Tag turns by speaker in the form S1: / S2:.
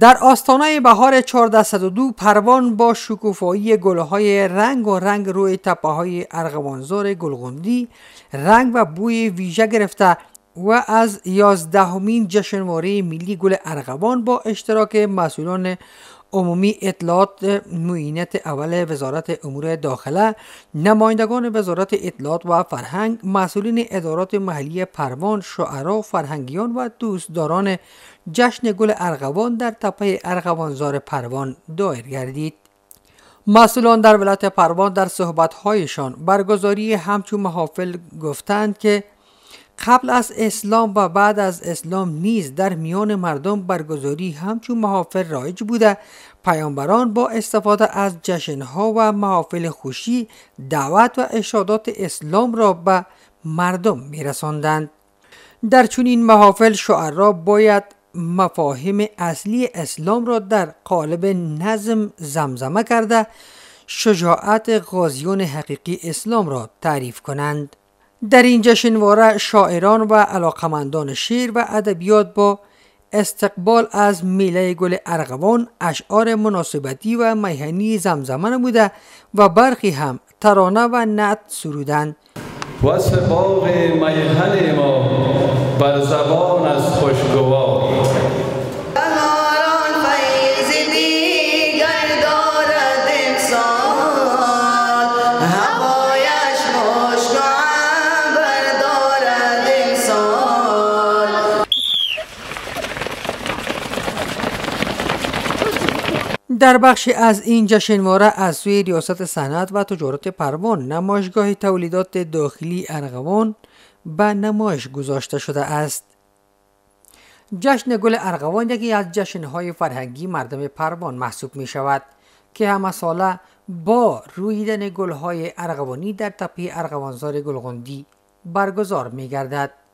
S1: در آستانه بهار 1402 پروان با شکوفایی گلهای رنگ و رنگ روی تپه های ارغوانزار گلغندی رنگ و بوی ویژه گرفته و از یازدهمین جشنواره ملی گل ارغوان با اشتراک مسئولان عمومی اطلاعات معینت اول وزارت امور داخله نمایندگان وزارت اطلاعات و فرهنگ مسئولین ادارات محلی پروان شعرا فرهنگیان و دوستداران جشن گل ارغوان در تپه ارغوانزار پروان دایر گردید مسئولان در ولایت پروان در صحبتهایشان برگزاری همچون محافل گفتند که قبل از اسلام و بعد از اسلام نیز در میان مردم برگزاری همچون محافل رایج بوده پیامبران با استفاده از جشنها و محافل خوشی دعوت و اشادات اسلام را به مردم میرساندند در چنین محافل شعرا باید مفاهیم اصلی اسلام را در قالب نظم زمزمه کرده شجاعت غازیان حقیقی اسلام را تعریف کنند در این جشنواره شاعران و علاقمندان شعر و ادبیات با استقبال از میله گل ارغوان اشعار مناسبتی و میهنی زمزمه بوده و برخی هم ترانه و نعت سرودند وصف باغ میهن ما در بخش از این جشنواره از سوی ریاست صنعت و تجارت پروان نمایشگاه تولیدات داخلی ارغوان به نمایش گذاشته شده است جشن گل ارغوان یکی از جشنهای فرهنگی مردم پروان محسوب می شود که همه ساله با رویدن گلهای ارغوانی در تپه ارغوانزار گلغندی برگزار می گردد.